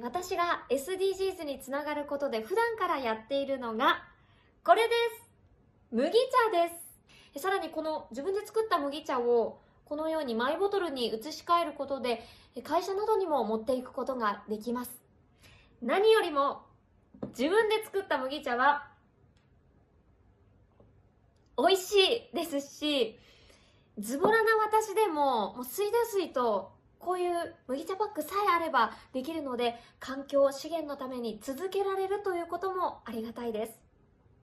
私が SDGs につながることで普段からやっているのが、これです麦茶ですさらにこの自分で作った麦茶をこのようにマイボトルに移し替えることで会社などにも持っていくことができます何よりも自分で作った麦茶は美味しいですしズボラな私でももう水出水とこういう麦茶パックさえあればできるので環境資源のために続けられるということもありがたいです